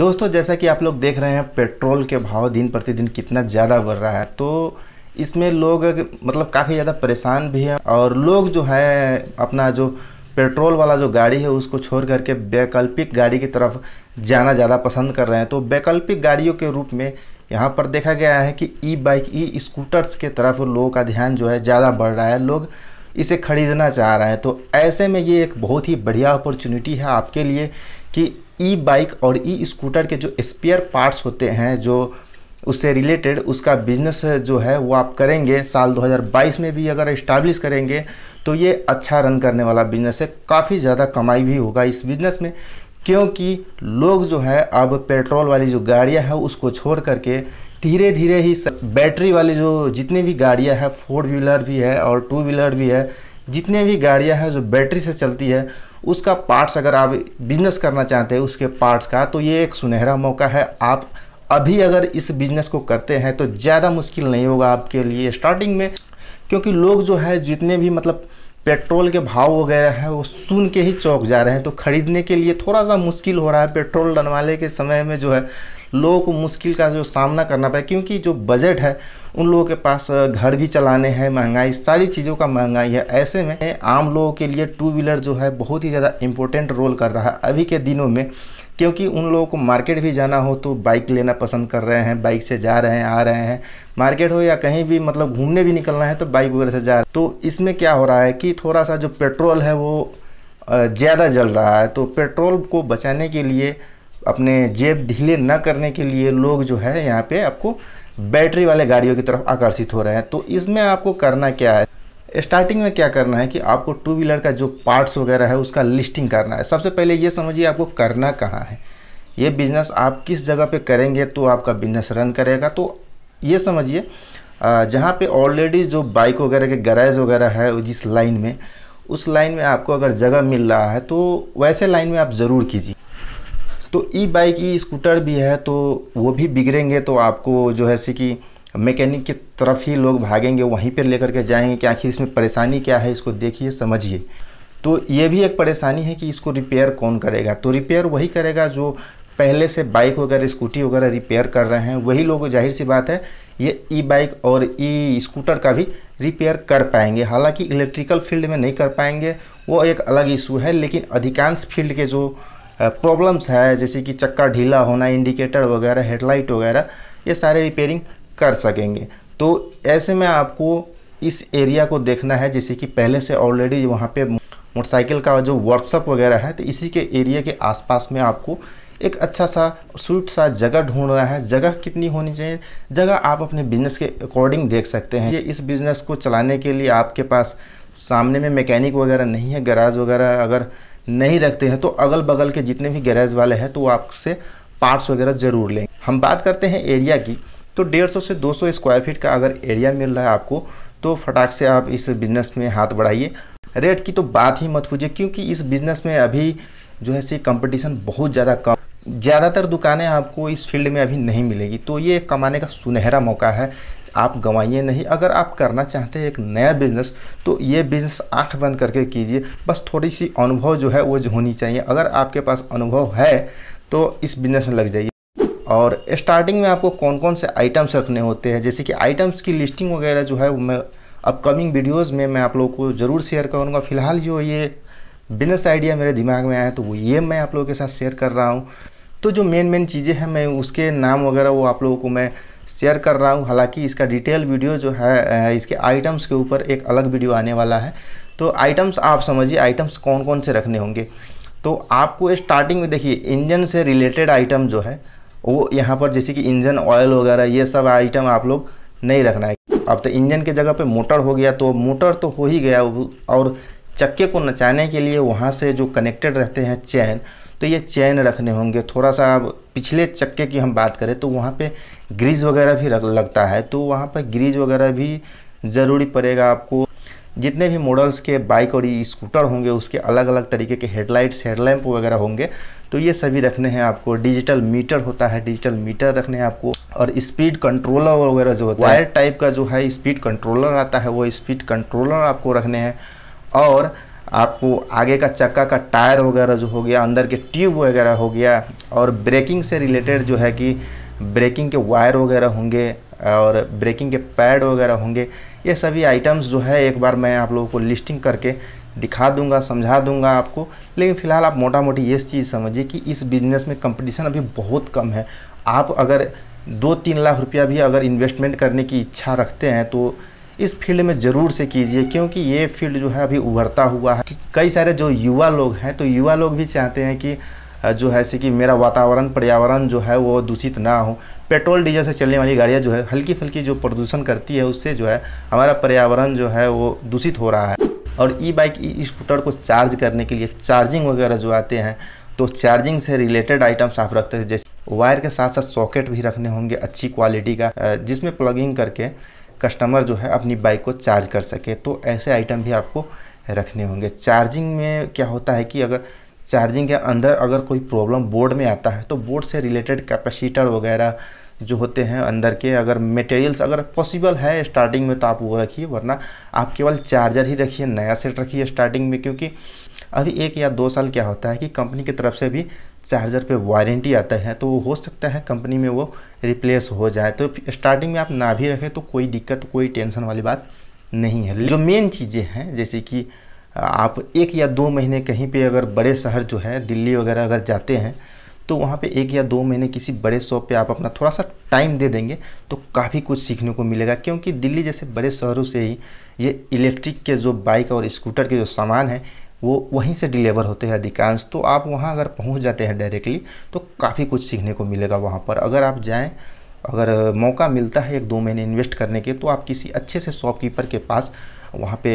दोस्तों जैसा कि आप लोग देख रहे हैं पेट्रोल के भाव दिन प्रतिदिन कितना ज़्यादा बढ़ रहा है तो इसमें लोग मतलब काफ़ी ज़्यादा परेशान भी हैं और लोग जो है अपना जो पेट्रोल वाला जो गाड़ी है उसको छोड़ करके वैकल्पिक गाड़ी की तरफ जाना ज़्यादा पसंद कर रहे हैं तो वैकल्पिक गाड़ियों के रूप में यहाँ पर देखा गया है कि ई बाइक ई स्कूटर्स के तरफ लोगों का ध्यान जो है ज़्यादा बढ़ रहा है लोग इसे ख़रीदना चाह रहे हैं तो ऐसे में ये एक बहुत ही बढ़िया अपॉर्चुनिटी है आपके लिए कि ई बाइक और ई स्कूटर के जो स्पेयर पार्ट्स होते हैं जो उससे रिलेटेड उसका बिजनेस जो है वो आप करेंगे साल 2022 में भी अगर इस्टाब्लिश करेंगे तो ये अच्छा रन करने वाला बिजनेस है काफ़ी ज़्यादा कमाई भी होगा इस बिज़नेस में क्योंकि लोग जो है अब पेट्रोल वाली जो गाड़ियाँ हैं उसको छोड़ करके धीरे धीरे ही बैटरी वाली जो जितनी भी गाड़ियाँ हैं फोर व्हीलर भी है और टू व्हीलर भी है जितने भी गाड़ियाँ हैं जो बैटरी से चलती है उसका पार्ट्स अगर आप बिजनेस करना चाहते हैं उसके पार्ट्स का तो ये एक सुनहरा मौका है आप अभी अगर इस बिजनेस को करते हैं तो ज़्यादा मुश्किल नहीं होगा आपके लिए स्टार्टिंग में क्योंकि लोग जो है जितने भी मतलब पेट्रोल के भाव वगैरह हैं वो सुन के ही चौक जा रहे हैं तो ख़रीदने के लिए थोड़ा सा मुश्किल हो रहा है पेट्रोल डलवाने के समय में जो है लोगों को मुश्किल का जो सामना करना पड़े क्योंकि जो बजट है उन लोगों के पास घर भी चलाने हैं महंगाई सारी चीज़ों का महंगाई है ऐसे में आम लोगों के लिए टू व्हीलर जो है बहुत ही ज़्यादा इम्पोर्टेंट रोल कर रहा है अभी के दिनों में क्योंकि उन लोगों को मार्केट भी जाना हो तो बाइक लेना पसंद कर रहे हैं बाइक से जा रहे हैं आ रहे हैं मार्केट हो या कहीं भी मतलब घूमने भी निकलना है तो बाइक वगैरह से जा रहे हैं तो इसमें क्या हो रहा है कि थोड़ा सा जो पेट्रोल है वो ज़्यादा जल रहा है तो पेट्रोल को बचाने के लिए अपने जेब ढीले न करने के लिए लोग जो है यहाँ पे आपको बैटरी वाले गाड़ियों की तरफ आकर्षित हो रहे हैं तो इसमें आपको करना क्या है स्टार्टिंग में क्या करना है कि आपको टू व्हीलर का जो पार्ट्स वगैरह है उसका लिस्टिंग करना है सबसे पहले ये समझिए आपको करना कहाँ है ये बिज़नेस आप किस जगह पे करेंगे तो आपका बिज़नेस रन करेगा तो ये समझिए जहाँ पे ऑलरेडी जो बाइक वगैरह के गैराज वगैरह है जिस लाइन में उस लाइन में आपको अगर जगह मिल रहा है तो वैसे लाइन में आप ज़रूर कीजिए तो ई बाइक ई स्कूटर भी है तो वो भी बिगड़ेंगे तो आपको जो है सी कि मैकेनिक की तरफ ही लोग भागेंगे वहीं पर लेकर के जाएंगे कि आखिर इसमें परेशानी क्या है इसको देखिए समझिए तो ये भी एक परेशानी है कि इसको रिपेयर कौन करेगा तो रिपेयर वही करेगा जो पहले से बाइक वगैरह स्कूटी वगैरह रिपेयर कर रहे हैं वही लोग जाहिर सी बात है ये ई बाइक और ई स्कूटर का भी रिपेयर कर पाएंगे हालांकि इलेक्ट्रिकल फील्ड में नहीं कर पाएंगे वो एक अलग इशू है लेकिन अधिकांश फील्ड के जो प्रॉब्लम्स है जैसे कि चक्का ढीला होना इंडिकेटर वगैरह हेडलाइट वगैरह ये सारे रिपेयरिंग कर सकेंगे तो ऐसे में आपको इस एरिया को देखना है जैसे कि पहले से ऑलरेडी वहाँ पे मोटरसाइकिल का जो वर्कशॉप वगैरह है तो इसी के एरिया के आसपास में आपको एक अच्छा सा स्वीट सा जगह ढूंढना है जगह कितनी होनी चाहिए जगह आप अपने बिजनेस के अकॉर्डिंग देख सकते हैं ये इस बिज़नेस को चलाने के लिए आपके पास सामने में मैकेनिक वगैरह नहीं है गराज वगैरह अगर नहीं रखते हैं तो अगल बगल के जितने भी गैरेज वाले हैं तो वो आपसे पार्ट्स वगैरह ज़रूर लेंगे हम बात करते हैं एरिया की तो डेढ़ से दो स्क्वायर फीट का अगर एरिया मिल रहा है आपको तो फटाक से आप इस बिज़नेस में हाथ बढ़ाइए रेट की तो बात ही मत पूछिए क्योंकि इस बिज़नेस में अभी जो है सी कंपटीशन बहुत ज़्यादा कम ज़्यादातर दुकानें आपको इस फील्ड में अभी नहीं मिलेगी तो ये कमाने का सुनहरा मौका है आप गंवाइए नहीं अगर आप करना चाहते हैं एक नया बिजनेस तो ये बिजनेस आंख बंद करके कीजिए बस थोड़ी सी अनुभव जो है वो जो होनी चाहिए अगर आपके पास अनुभव है तो इस बिजनेस में लग जाइए और स्टार्टिंग में आपको कौन कौन से आइटम्स रखने होते हैं जैसे कि आइटम्स की लिस्टिंग वगैरह जो है मैं अपकमिंग वीडियोस में मैं आप लोगों को ज़रूर शेयर करूँगा फिलहाल जो ये बिजनेस आइडिया मेरे दिमाग में आया तो वो ये मैं आप लोगों के साथ शेयर कर रहा हूँ तो जो मेन मेन चीज़ें हैं मैं उसके नाम वगैरह वो आप लोगों को मैं शेयर कर रहा हूँ हालांकि इसका डिटेल वीडियो जो है इसके आइटम्स के ऊपर एक अलग वीडियो आने वाला है तो आइटम्स आप समझिए आइटम्स कौन कौन से रखने होंगे तो आपको स्टार्टिंग में देखिए इंजन से रिलेटेड आइटम जो है वो यहाँ पर जैसे कि इंजन ऑयल वगैरह ये सब आइटम आप लोग नहीं रखना है अब तो इंजन के जगह पे मोटर हो गया तो मोटर तो हो ही गया और चक्के को नचाने के लिए वहाँ से जो कनेक्टेड रहते हैं चैन तो ये चैन रखने होंगे थोड़ा सा पिछले चक्के की हम बात करें तो वहाँ पे ग्रीज वगैरह भी रख लगता है तो वहाँ पर ग्रीज वगैरह भी ज़रूरी पड़ेगा आपको जितने भी मॉडल्स के बाइक और स्कूटर होंगे उसके अलग अलग तरीके के हेडलाइट्स हेडलैम्प वगैरह होंगे तो ये सभी रखने हैं आपको डिजिटल मीटर होता है डिजिटल मीटर रखने हैं आपको और स्पीड कंट्रोलर वगैरह जो होता है वायर टाइप का जो है स्पीड कंट्रोलर आता है वो स्पीड कंट्रोलर आपको रखने हैं और आपको आगे का चक्का का टायर वगैरह जो हो गया अंदर के ट्यूब वगैरह हो गया और ब्रेकिंग से रिलेटेड जो है कि ब्रेकिंग के वायर वगैरह होंगे और ब्रेकिंग के पैड वगैरह होंगे ये सभी आइटम्स जो है एक बार मैं आप लोगों को लिस्टिंग करके दिखा दूंगा समझा दूंगा आपको लेकिन फ़िलहाल आप मोटा मोटी ये चीज़ समझिए कि इस बिज़नेस में कंपटीशन अभी बहुत कम है आप अगर दो तीन लाख रुपया भी अगर इन्वेस्टमेंट करने की इच्छा रखते हैं तो इस फील्ड में ज़रूर से कीजिए क्योंकि ये फील्ड जो है अभी उभरता हुआ है कई सारे जो युवा लोग हैं तो युवा लोग भी चाहते हैं कि जो है से कि मेरा वातावरण पर्यावरण जो है वो दूषित ना हो पेट्रोल डीजल से चलने वाली गाड़ियाँ जो है हल्की फुल्की जो प्रदूषण करती है उससे जो है हमारा पर्यावरण जो है वो दूषित हो रहा है और ई बाइक ई स्कूटर को चार्ज करने के लिए चार्जिंग वगैरह जो आते हैं तो चार्जिंग से रिलेटेड आइटम्स आप रखते हैं जैसे वायर के साथ साथ सॉकेट भी रखने होंगे अच्छी क्वालिटी का जिसमें प्लगिंग करके कस्टमर जो है अपनी बाइक को चार्ज कर सके तो ऐसे आइटम भी आपको रखने होंगे चार्जिंग में क्या होता है कि अगर चार्जिंग के अंदर अगर कोई प्रॉब्लम बोर्ड में आता है तो बोर्ड से रिलेटेड कैपेसिटर वगैरह जो होते हैं अंदर के अगर मटेरियल्स अगर पॉसिबल है स्टार्टिंग में तो आप वो रखिए वरना आप केवल चार्जर ही रखिए नया सेट रखिए स्टार्टिंग में क्योंकि अभी एक या दो साल क्या होता है कि कंपनी की तरफ से भी चार्जर पे वारंटी आता है तो वो हो सकता है कंपनी में वो रिप्लेस हो जाए तो स्टार्टिंग में आप ना भी रखें तो कोई दिक्कत कोई टेंशन वाली बात नहीं है जो मेन चीज़ें हैं जैसे कि आप एक या दो महीने कहीं पे अगर बड़े शहर जो है दिल्ली वगैरह अगर जाते हैं तो वहाँ पे एक या दो महीने किसी बड़े शॉप पे आप अपना थोड़ा सा टाइम दे देंगे तो काफ़ी कुछ सीखने को मिलेगा क्योंकि दिल्ली जैसे बड़े शहरों से ही ये इलेक्ट्रिक के जो बाइक और स्कूटर के जो सामान है वो वहीं से डिलीवर होते हैं अधिकांश तो आप वहाँ अगर पहुँच जाते हैं डायरेक्टली तो काफ़ी कुछ सीखने को मिलेगा वहाँ पर अगर आप जाएँ अगर मौका मिलता है एक दो महीने इन्वेस्ट करने के तो आप किसी अच्छे से शॉपकीपर के पास वहाँ पे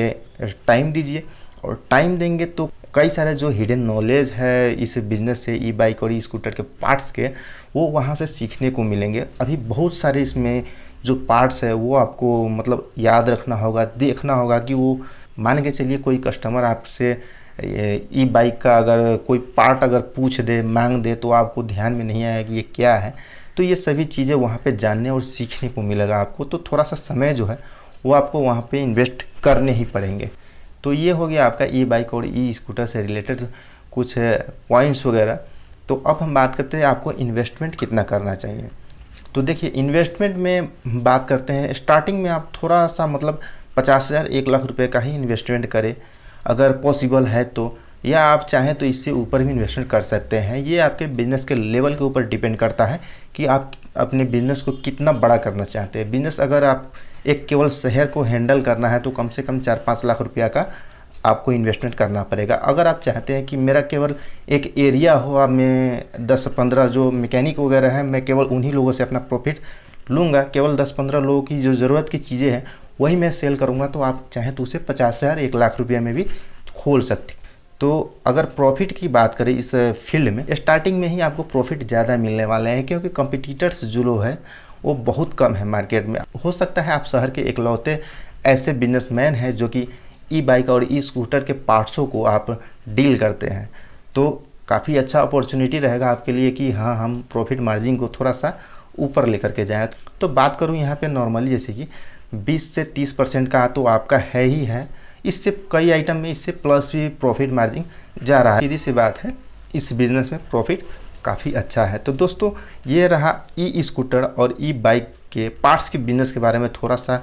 टाइम दीजिए और टाइम देंगे तो कई सारे जो हिडन नॉलेज है इस बिज़नेस से ई बाइक और ई स्कूटर के पार्ट्स के वो वहाँ से सीखने को मिलेंगे अभी बहुत सारे इसमें जो पार्ट्स है वो आपको मतलब याद रखना होगा देखना होगा कि वो मान के चलिए कोई कस्टमर आपसे ई बाइक का अगर कोई पार्ट अगर पूछ दे मांग दे तो आपको ध्यान में नहीं आया कि ये क्या है तो ये सभी चीज़ें वहाँ पे जानने और सीखने को मिलेगा आपको तो थोड़ा सा समय जो है वो आपको वहाँ पे इन्वेस्ट करने ही पड़ेंगे तो ये हो गया आपका ई बाइक और ई स्कूटर से रिलेटेड कुछ पॉइंट्स वगैरह तो अब हम बात करते हैं आपको इन्वेस्टमेंट कितना करना चाहिए तो देखिए इन्वेस्टमेंट में बात करते हैं स्टार्टिंग में आप थोड़ा सा मतलब पचास हज़ार एक लाख रुपए का ही इन्वेस्टमेंट करें अगर पॉसिबल है तो या आप चाहें तो इससे ऊपर भी इन्वेस्टमेंट कर सकते हैं ये आपके बिजनेस के लेवल के ऊपर डिपेंड करता है कि आप अपने बिजनेस को कितना बड़ा करना चाहते हैं बिजनेस अगर आप एक केवल शहर को हैंडल करना है तो कम से कम चार पाँच लाख रुपया का आपको इन्वेस्टमेंट करना पड़ेगा अगर आप चाहते हैं कि मेरा केवल एक एरिया हो आप मैं दस पंद्रह जो मैकेनिक वगैरह हैं मैं केवल उन्हीं लोगों से अपना प्रॉफिट लूँगा केवल दस पंद्रह लोगों की जो ज़रूरत की चीज़ें हैं वही मैं सेल करूँगा तो आप चाहें तो उसे पचास हज़ार एक लाख रुपये में भी खोल सकते तो अगर प्रॉफिट की बात करें इस फील्ड में स्टार्टिंग में ही आपको प्रॉफिट ज़्यादा मिलने वाले हैं क्योंकि कंपिटिटर्स जो लोग हैं वो बहुत कम है मार्केट में हो सकता है आप शहर के इकलौते ऐसे बिजनेसमैन हैं जो कि ई बाइक और ई स्कूटर के पार्ट्सों को आप डील करते हैं तो काफ़ी अच्छा अपॉर्चुनिटी रहेगा आपके लिए कि हाँ हम प्रॉफिट मार्जिन को थोड़ा सा ऊपर लेकर के जाएँ तो बात करूँ यहाँ पे नॉर्मली जैसे कि बीस से तीस परसेंट का तो आपका है ही है इससे कई आइटम में इससे प्लस भी प्रॉफिट मार्जिन जा रहा है सीधी सी बात है इस बिज़नेस में प्रॉफिट काफ़ी अच्छा है तो दोस्तों ये रहा ई स्कूटर और ई बाइक के पार्ट्स के बिज़नेस के बारे में थोड़ा सा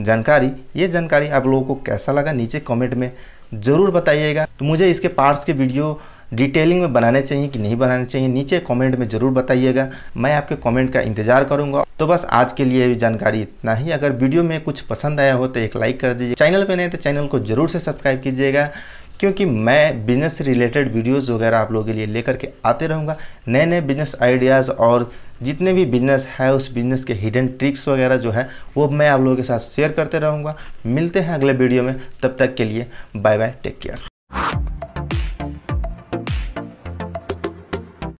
जानकारी ये जानकारी आप लोगों को कैसा लगा नीचे कमेंट में ज़रूर बताइएगा तो मुझे इसके पार्ट्स के वीडियो डिटेलिंग में बनाने चाहिए कि नहीं बनाने चाहिए नीचे कमेंट में ज़रूर बताइएगा मैं आपके कमेंट का इंतजार करूंगा तो बस आज के लिए जानकारी इतना ही अगर वीडियो में कुछ पसंद आया हो तो एक लाइक कर दीजिए चैनल पर नहीं तो चैनल को ज़रूर से सब्सक्राइब कीजिएगा क्योंकि मैं बिजनेस रिलेटेड वीडियोज़ वगैरह आप लोगों के लिए लेकर के आते रहूँगा नए नए बिजनेस आइडियाज़ और जितने भी बिजनेस है उस बिजनेस के हिडन ट्रिक्स वगैरह जो है वो मैं आप लोगों के साथ शेयर करते रहूँगा मिलते हैं अगले वीडियो में तब तक के लिए बाय बाय टेक केयर